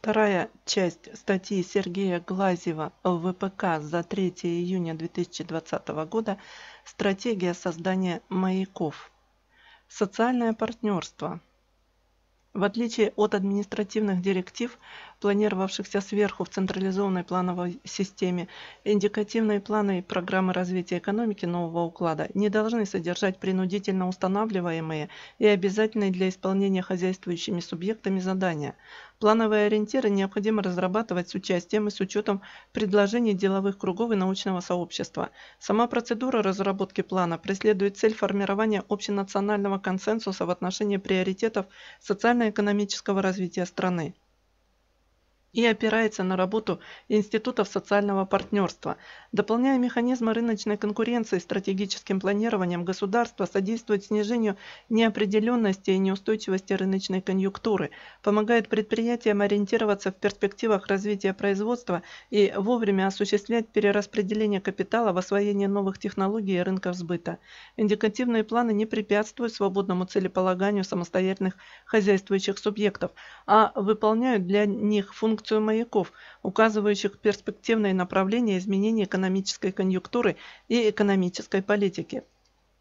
Вторая часть статьи Сергея Глазева в ВПК за 3 июня 2020 года «Стратегия создания маяков». Социальное партнерство. В отличие от административных директив, планировавшихся сверху в централизованной плановой системе, индикативные планы и программы развития экономики нового уклада не должны содержать принудительно устанавливаемые и обязательные для исполнения хозяйствующими субъектами задания, Плановые ориентиры необходимо разрабатывать с участием и с учетом предложений деловых кругов и научного сообщества. Сама процедура разработки плана преследует цель формирования общенационального консенсуса в отношении приоритетов социально-экономического развития страны и опирается на работу институтов социального партнерства. Дополняя механизмы рыночной конкуренции стратегическим планированием, государство содействует снижению неопределенности и неустойчивости рыночной конъюнктуры, помогает предприятиям ориентироваться в перспективах развития производства и вовремя осуществлять перераспределение капитала в освоении новых технологий и рынков сбыта. Индикативные планы не препятствуют свободному целеполаганию самостоятельных хозяйствующих субъектов, а выполняют для них функции функцию маяков, указывающих перспективные направления изменения экономической конъюнктуры и экономической политики.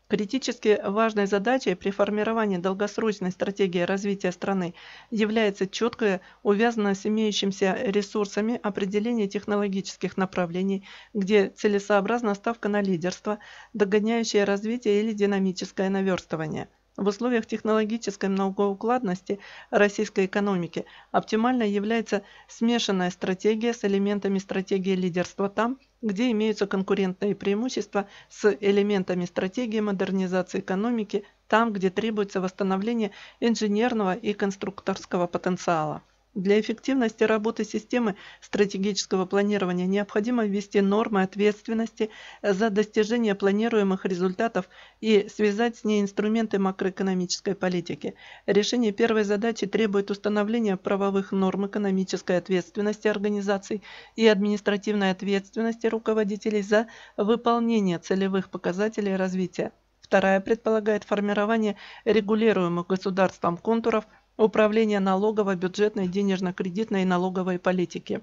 Критически важной задачей при формировании долгосрочной стратегии развития страны является четкое, увязанное с имеющимися ресурсами определение технологических направлений, где целесообразна ставка на лидерство, догоняющее развитие или динамическое наверстывание – в условиях технологической многоукладности российской экономики оптимальной является смешанная стратегия с элементами стратегии лидерства там, где имеются конкурентные преимущества с элементами стратегии модернизации экономики там, где требуется восстановление инженерного и конструкторского потенциала. Для эффективности работы системы стратегического планирования необходимо ввести нормы ответственности за достижение планируемых результатов и связать с ней инструменты макроэкономической политики. Решение первой задачи требует установления правовых норм экономической ответственности организаций и административной ответственности руководителей за выполнение целевых показателей развития. Вторая предполагает формирование регулируемых государством контуров – Управление налоговой, бюджетной, денежно-кредитной и налоговой политики.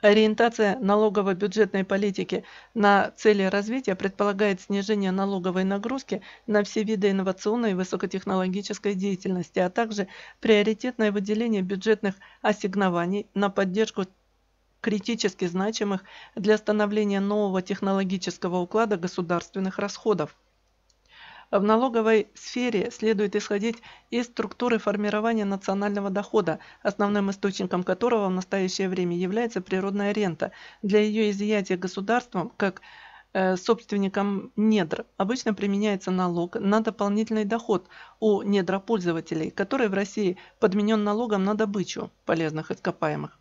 Ориентация налогово-бюджетной политики на цели развития предполагает снижение налоговой нагрузки на все виды инновационной и высокотехнологической деятельности, а также приоритетное выделение бюджетных ассигнований на поддержку критически значимых для становления нового технологического уклада государственных расходов. В налоговой сфере следует исходить из структуры формирования национального дохода, основным источником которого в настоящее время является природная рента. Для ее изъятия государством, как э, собственником недр обычно применяется налог на дополнительный доход у недропользователей, который в России подменен налогом на добычу полезных ископаемых.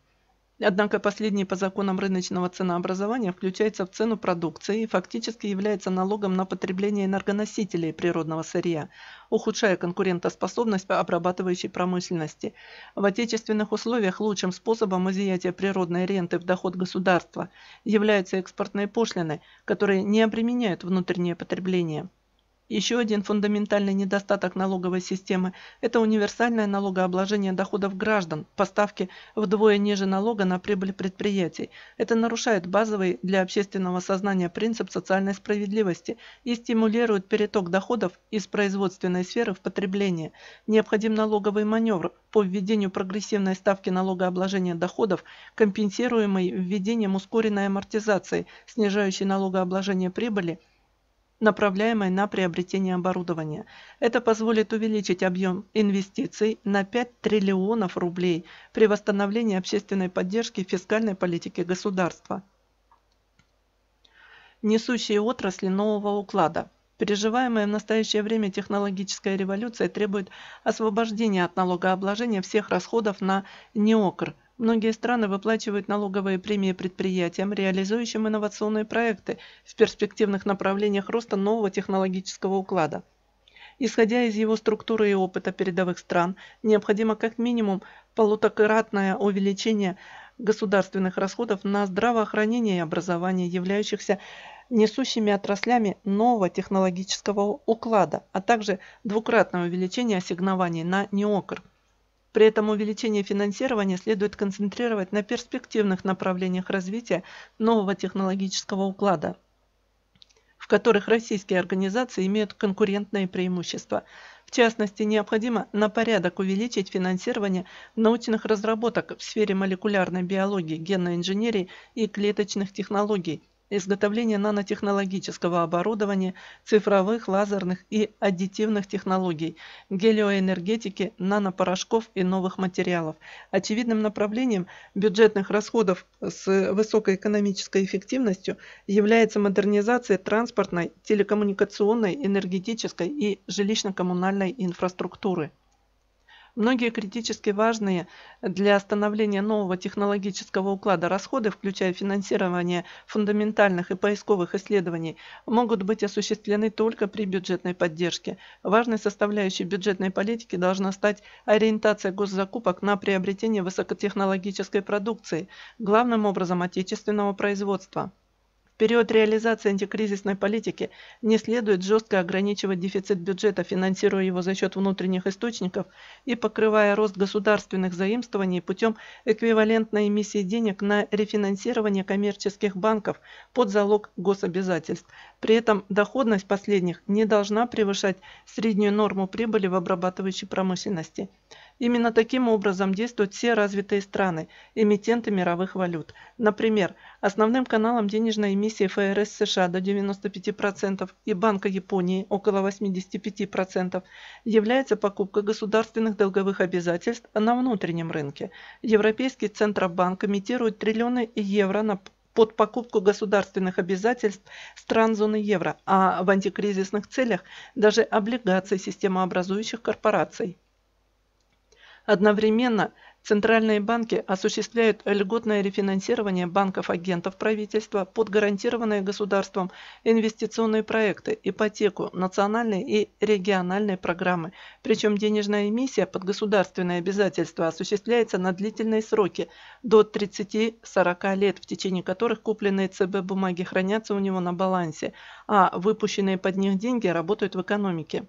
Однако последний по законам рыночного ценообразования включается в цену продукции и фактически является налогом на потребление энергоносителей природного сырья, ухудшая конкурентоспособность по обрабатывающей промышленности. В отечественных условиях лучшим способом изъятия природной ренты в доход государства являются экспортные пошлины, которые не обременяют внутреннее потребление. Еще один фундаментальный недостаток налоговой системы – это универсальное налогообложение доходов граждан по ставке вдвое ниже налога на прибыль предприятий. Это нарушает базовый для общественного сознания принцип социальной справедливости и стимулирует переток доходов из производственной сферы в потребление. Необходим налоговый маневр по введению прогрессивной ставки налогообложения доходов, компенсируемой введением ускоренной амортизации, снижающей налогообложение прибыли – направляемой на приобретение оборудования. Это позволит увеличить объем инвестиций на 5 триллионов рублей при восстановлении общественной поддержки фискальной политики государства. Несущие отрасли нового уклада. Переживаемая в настоящее время технологическая революция требует освобождения от налогообложения всех расходов на неокр. Многие страны выплачивают налоговые премии предприятиям, реализующим инновационные проекты в перспективных направлениях роста нового технологического уклада. Исходя из его структуры и опыта передовых стран, необходимо как минимум полуторакратное увеличение государственных расходов на здравоохранение и образование, являющихся несущими отраслями нового технологического уклада, а также двукратное увеличение ассигнований на неокр. При этом увеличение финансирования следует концентрировать на перспективных направлениях развития нового технологического уклада, в которых российские организации имеют конкурентные преимущества. В частности, необходимо на порядок увеличить финансирование научных разработок в сфере молекулярной биологии, генной инженерии и клеточных технологий – изготовление нанотехнологического оборудования, цифровых, лазерных и аддитивных технологий, гелиоэнергетики, нанопорошков и новых материалов. Очевидным направлением бюджетных расходов с высокой экономической эффективностью является модернизация транспортной, телекоммуникационной, энергетической и жилищно-коммунальной инфраструктуры. Многие критически важные для становления нового технологического уклада расходы, включая финансирование фундаментальных и поисковых исследований, могут быть осуществлены только при бюджетной поддержке. Важной составляющей бюджетной политики должна стать ориентация госзакупок на приобретение высокотехнологической продукции, главным образом отечественного производства. В период реализации антикризисной политики не следует жестко ограничивать дефицит бюджета, финансируя его за счет внутренних источников и покрывая рост государственных заимствований путем эквивалентной эмиссии денег на рефинансирование коммерческих банков под залог гособязательств. При этом доходность последних не должна превышать среднюю норму прибыли в обрабатывающей промышленности. Именно таким образом действуют все развитые страны, эмитенты мировых валют. Например, основным каналом денежной эмиссии ФРС США до 95% и Банка Японии около 85% является покупка государственных долговых обязательств на внутреннем рынке. Европейский Центробанк имитирует триллионы евро на под покупку государственных обязательств стран зоны евро, а в антикризисных целях даже облигаций системообразующих корпораций. Одновременно центральные банки осуществляют льготное рефинансирование банков-агентов правительства под гарантированные государством инвестиционные проекты, ипотеку, национальные и региональные программы. Причем денежная эмиссия под государственные обязательства осуществляется на длительные сроки до 30-40 лет, в течение которых купленные ЦБ бумаги хранятся у него на балансе, а выпущенные под них деньги работают в экономике.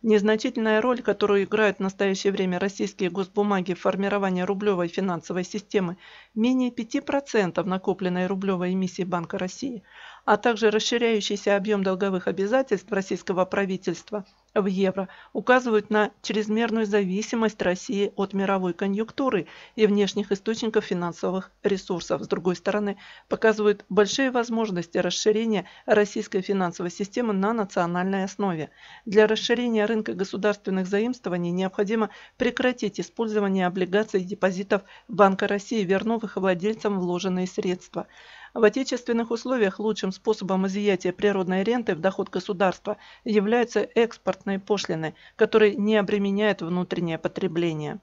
Незначительная роль, которую играют в настоящее время российские госбумаги в формировании рублевой финансовой системы, менее 5% накопленной рублевой эмиссии Банка России, а также расширяющийся объем долговых обязательств российского правительства – в евро указывают на чрезмерную зависимость России от мировой конъюнктуры и внешних источников финансовых ресурсов. С другой стороны, показывают большие возможности расширения российской финансовой системы на национальной основе. Для расширения рынка государственных заимствований необходимо прекратить использование облигаций и депозитов Банка России, вернув их владельцам вложенные средства. В отечественных условиях лучшим способом изъятия природной ренты в доход государства являются экспортные пошлины, которые не обременяют внутреннее потребление.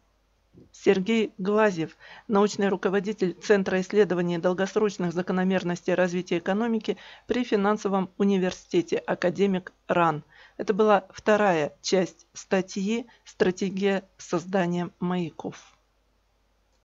Сергей Глазев, научный руководитель Центра исследований долгосрочных закономерностей развития экономики при финансовом университете, академик РАН. Это была вторая часть статьи «Стратегия создания маяков».